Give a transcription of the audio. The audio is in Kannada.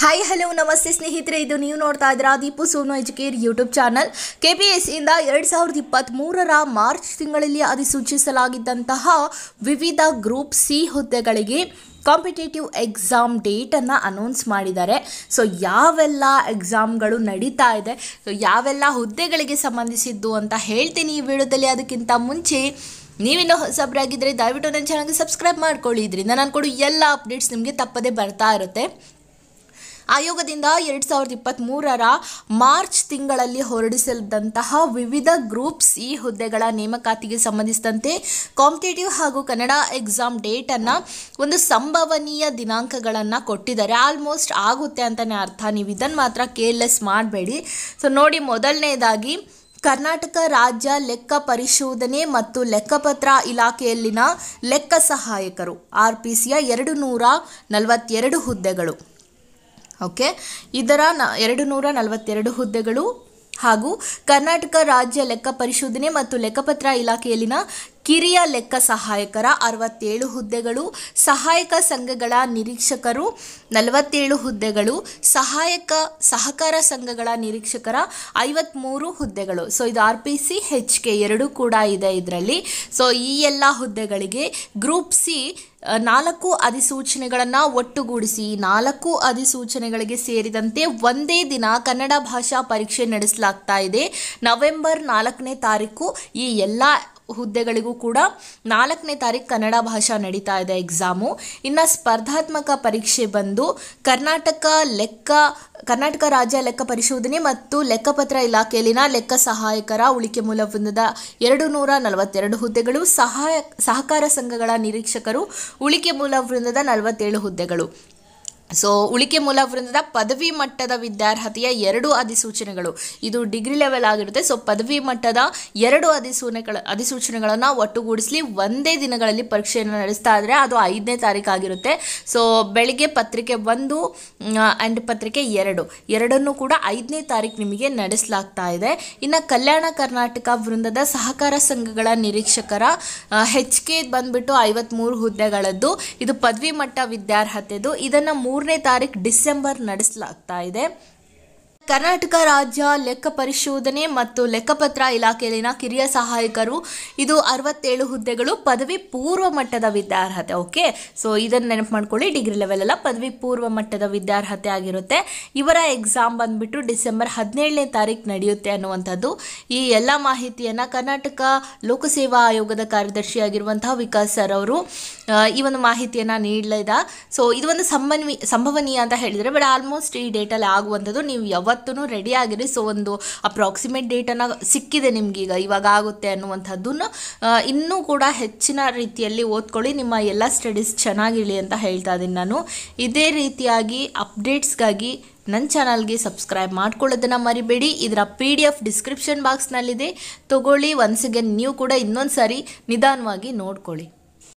ಹಾಯ್ ಹಲೋ ನಮಸ್ತೆ ಸ್ನೇಹಿತರೆ ಇದು ನೀವು ನೋಡ್ತಾ ಇದ್ದೀರಾ Deepu Sonu Educare YouTube channel K P S ಇಂದ ಎರಡು ಸಾವಿರದ ಇಪ್ಪತ್ತ್ಮೂರರ ಮಾರ್ಚ್ ತಿಂಗಳಲ್ಲಿ ಅಧಿಸೂಚಿಸಲಾಗಿದ್ದಂತಹ ವಿವಿಧ ಗ್ರೂಪ್ ಸಿ ಹುದ್ದೆಗಳಿಗೆ ಕಾಂಪಿಟೇಟಿವ್ ಎಕ್ಸಾಮ್ ಡೇಟನ್ನು ಅನೌನ್ಸ್ ಮಾಡಿದ್ದಾರೆ ಸೊ ಯಾವೆಲ್ಲ ಎಕ್ಸಾಮ್ಗಳು ನಡೀತಾ ಇದೆ ಸೊ ಯಾವೆಲ್ಲ ಹುದ್ದೆಗಳಿಗೆ ಸಂಬಂಧಿಸಿದ್ದು ಅಂತ ಹೇಳ್ತೀನಿ ಈ ವಿಡಿಯೋದಲ್ಲಿ ಅದಕ್ಕಿಂತ ಮುಂಚೆ ನೀವಿನ್ನೂ ಹೊಸಬ್ರಾಗಿದ್ದರೆ ದಯವಿಟ್ಟು ನನ್ನ ಚಾನಲ್ಗೆ ಸಬ್ಸ್ಕ್ರೈಬ್ ಮಾಡ್ಕೊಳ್ಳಿ ಇದರಿಂದ ನಾನು ಕೊಡು ಎಲ್ಲ ಅಪ್ಡೇಟ್ಸ್ ನಿಮಗೆ ತಪ್ಪದೇ ಬರ್ತಾ ಇರುತ್ತೆ ಆಯೋಗದಿಂದ ಎರಡು ಸಾವಿರದ ಇಪ್ಪತ್ತ್ಮೂರರ ಮಾರ್ಚ್ ತಿಂಗಳಲ್ಲಿ ಹೊರಡಿಸಿದಂತಹ ವಿವಿಧ ಗ್ರೂಪ್ಸ್ ಈ ಹುದ್ದೆಗಳ ನೇಮಕಾತಿಗೆ ಸಂಬಂಧಿಸಿದಂತೆ ಕಾಂಪಿಟೇಟಿವ್ ಹಾಗೂ ಕನ್ನಡ ಎಕ್ಸಾಮ್ ಡೇಟನ್ನು ಒಂದು ಸಂಭವನೀಯ ದಿನಾಂಕಗಳನ್ನು ಕೊಟ್ಟಿದ್ದಾರೆ ಆಲ್ಮೋಸ್ಟ್ ಆಗುತ್ತೆ ಅಂತಲೇ ಅರ್ಥ ನೀವು ಇದನ್ನು ಮಾತ್ರ ಕೇರ್ಲೆಸ್ ಮಾಡಬೇಡಿ ಸೊ ನೋಡಿ ಮೊದಲನೇದಾಗಿ ಕರ್ನಾಟಕ ರಾಜ್ಯ ಲೆಕ್ಕ ಪರಿಶೋಧನೆ ಮತ್ತು ಲೆಕ್ಕಪತ್ರ ಇಲಾಖೆಯಲ್ಲಿನ ಲೆಕ್ಕ ಸಹಾಯಕರು ಆರ್ ಪಿ ಸಿಯ ಎರಡು ನೂರ ನಲವತ್ತೆರಡು ಹುದ್ದೆಗಳು ಓಕೆ ಇದರ ನ ಎರಡು ನೂರ ನಲವತ್ತೆರಡು ಹುದ್ದೆಗಳು ಹಾಗೂ ಕರ್ನಾಟಕ ರಾಜ್ಯ ಲೆಕ್ಕ ಪರಿಶೋಧನೆ ಮತ್ತು ಲೆಕ್ಕಪತ್ರ ಇಲಾಖೆಯಲ್ಲಿನ ಕಿರಿಯ ಲೆಕ್ಕ ಸಹಾಯಕರ ಅರವತ್ತೇಳು ಹುದ್ದೆಗಳು ಸಹಾಯಕ ಸಂಘಗಳ ನಿರೀಕ್ಷಕರು ನಲವತ್ತೇಳು ಹುದ್ದೆಗಳು ಸಹಾಯಕ ಸಹಕಾರ ಸಂಘಗಳ ನಿರೀಕ್ಷಕರ ಐವತ್ಮೂರು ಹುದ್ದೆಗಳು ಸೊ ಇದು R P C H K ಎರಡೂ ಕೂಡ ಇದೆ ಇದರಲ್ಲಿ ಸೊ ಈ ಎಲ್ಲ ಹುದ್ದೆಗಳಿಗೆ ಗ್ರೂಪ್ ಸಿ ನಾಲ್ಕು ಅಧಿಸೂಚನೆಗಳನ್ನು ಒಟ್ಟುಗೂಡಿಸಿ ನಾಲ್ಕು ಅಧಿಸೂಚನೆಗಳಿಗೆ ಸೇರಿದಂತೆ ಒಂದೇ ದಿನ ಕನ್ನಡ ಭಾಷಾ ಪರೀಕ್ಷೆ ನಡೆಸಲಾಗ್ತಾ ಇದೆ ನವೆಂಬರ್ ನಾಲ್ಕನೇ ತಾರೀಕು ಈ ಎಲ್ಲ ಹುದ್ದೆಗಳಿಗೂ ಕೂಡ ನಾಲ್ಕನೇ ತಾರೀಕು ಕನ್ನಡ ಭಾಷಾ ನಡೀತಾ ಇದೆ ಎಕ್ಸಾಮು ಇನ್ನು ಸ್ಪರ್ಧಾತ್ಮಕ ಪರೀಕ್ಷೆ ಬಂದು ಕರ್ನಾಟಕ ಲೆಕ್ಕ ಕರ್ನಾಟಕ ರಾಜ್ಯ ಲೆಕ್ಕ ಪರಿಶೋಧನೆ ಮತ್ತು ಲೆಕ್ಕಪತ್ರ ಇಲಾಖೆಯಲ್ಲಿನ ಲೆಕ್ಕ ಸಹಾಯಕರ ಉಳಿಕೆ ಮೂಲ ವೃಂದದ ಎರಡು ನೂರ ನಲವತ್ತೆರಡು ಹುದ್ದೆಗಳು ಸಹಾಯ ಸಹಕಾರ ಸಂಘಗಳ ನಿರೀಕ್ಷಕರು ಉಳಿಕೆ ಮೂಲ ವೃಂದದ ನಲವತ್ತೇಳು ಹುದ್ದೆಗಳು ಸೊ ಉಳಿಕೆ ಮೂಲ ವೃಂದದ ಪದವಿ ಮಟ್ಟದ ವಿದ್ಯಾರ್ಹತೆಯ ಎರಡು ಅಧಿಸೂಚನೆಗಳು ಇದು ಡಿಗ್ರಿ ಲೆವೆಲ್ ಆಗಿರುತ್ತೆ ಸೊ ಪದವಿ ಮಟ್ಟದ ಎರಡು ಅಧಿಸೂನೆಗಳ ಅಧಿಸೂಚನೆಗಳನ್ನು ಒಟ್ಟುಗೂಡಿಸಲಿ ಒಂದೇ ದಿನಗಳಲ್ಲಿ ಪರೀಕ್ಷೆಯನ್ನು ನಡೆಸ್ತಾ ಇದ್ದರೆ ಅದು ಐದನೇ ತಾರೀಕು ಆಗಿರುತ್ತೆ ಸೊ ಬೆಳಿಗ್ಗೆ ಪತ್ರಿಕೆ ಒಂದು ಆ್ಯಂಡ್ ಪತ್ರಿಕೆ ಎರಡು ಎರಡನ್ನೂ ಕೂಡ ಐದನೇ ತಾರೀಕು ನಿಮಗೆ ನಡೆಸಲಾಗ್ತಾ ಇದೆ ಇನ್ನು ಕಲ್ಯಾಣ ಕರ್ನಾಟಕ ವೃಂದದ ಸಹಕಾರ ಸಂಘಗಳ ನಿರೀಕ್ಷಕರ ಹೆಚ್ ಕೆ ಬಂದುಬಿಟ್ಟು ಐವತ್ತ್ಮೂರು ಹುದ್ದೆಗಳದ್ದು ಇದು ಪದವಿ ಮಟ್ಟ ವಿದ್ಯಾರ್ಹತೆದು ಇದನ್ನು ಮೂರನೇ ತಾರೀಕು ಡಿಸೆಂಬರ್ ನಡೆಸಲಾಗ್ತಾ ಇದೆ ಕರ್ನಾಟಕ ರಾಜ್ಯ ಲೆಕ್ಕ ಪರಿಶೋಧನೆ ಮತ್ತು ಲೆಕ್ಕಪತ್ರ ಇಲಾಖೆಯಲ್ಲಿನ ಕಿರಿಯ ಸಹಾಯಕರು ಇದು ಅರವತ್ತೇಳು ಹುದ್ದೆಗಳು ಪದವಿ ಪೂರ್ವ ಮಟ್ಟದ ವಿದ್ಯಾರ್ಹತೆ ಓಕೆ ಸೊ ಇದನ್ನು ನೆನಪು ಮಾಡ್ಕೊಳ್ಳಿ ಡಿಗ್ರಿ ಲೆವೆಲ್ ಅಲ್ಲ ಪದವಿ ಪೂರ್ವ ಮಟ್ಟದ ವಿದ್ಯಾರ್ಹತೆ ಆಗಿರುತ್ತೆ ಇವರ ಎಕ್ಸಾಮ್ ಬಂದ್ಬಿಟ್ಟು ಡಿಸೆಂಬರ್ ಹದಿನೇಳನೇ ತಾರೀಕು ನಡೆಯುತ್ತೆ ಅನ್ನುವಂಥದ್ದು ಈ ಎಲ್ಲ ಮಾಹಿತಿಯನ್ನು ಕರ್ನಾಟಕ ಲೋಕಸೇವಾ ಆಯೋಗದ ಕಾರ್ಯದರ್ಶಿಯಾಗಿರುವಂತಹ ವಿಕಾಸ್ ಸರ್ ಅವರು ಈ ಒಂದು ಮಾಹಿತಿಯನ್ನು ನೀಡಲಿದ ಸೊ ಇದು ಒಂದು ಸಂಬನ್ವಿ ಸಂಭವನೀಯ ಅಂತ ಹೇಳಿದರೆ ಬಟ್ ಆಲ್ಮೋಸ್ಟ್ ಈ ಡೇಟಲ್ಲಿ ಆಗುವಂಥದ್ದು ನೀವು ಯಾವ ಹತ್ತೂ ರೆಡಿ ಆಗಿರಿ ಸೊ ಒಂದು ಅಪ್ರಾಕ್ಸಿಮೇಟ್ ಡೇಟನ್ನು ಸಿಕ್ಕಿದೆ ನಿಮಗೀಗ ಇವಾಗ ಆಗುತ್ತೆ ಅನ್ನುವಂಥದ್ದನ್ನು ಇನ್ನೂ ಕೂಡ ಹೆಚ್ಚಿನ ರೀತಿಯಲ್ಲಿ ಓದ್ಕೊಳ್ಳಿ ನಿಮ್ಮ ಎಲ್ಲ ಸ್ಟಡೀಸ್ ಚೆನ್ನಾಗಿರಲಿ ಅಂತ ಹೇಳ್ತಾ ಇದ್ದೀನಿ ನಾನು ಇದೇ ರೀತಿಯಾಗಿ ಅಪ್ಡೇಟ್ಸ್ಗಾಗಿ ನನ್ನ ಚಾನಲ್ಗೆ ಸಬ್ಸ್ಕ್ರೈಬ್ ಮಾಡ್ಕೊಳ್ಳೋದನ್ನು ಮರಿಬೇಡಿ ಇದರ ಪಿ ಡಿ ಎಫ್ ಡಿಸ್ಕ್ರಿಪ್ಷನ್ ಬಾಕ್ಸ್ನಲ್ಲಿದೆ ತಗೊಳ್ಳಿ ಒನ್ಸ್ ಅಗೇನ್ ನೀವು ಕೂಡ ಇನ್ನೊಂದು ಸಾರಿ ನಿಧಾನವಾಗಿ ನೋಡ್ಕೊಳ್ಳಿ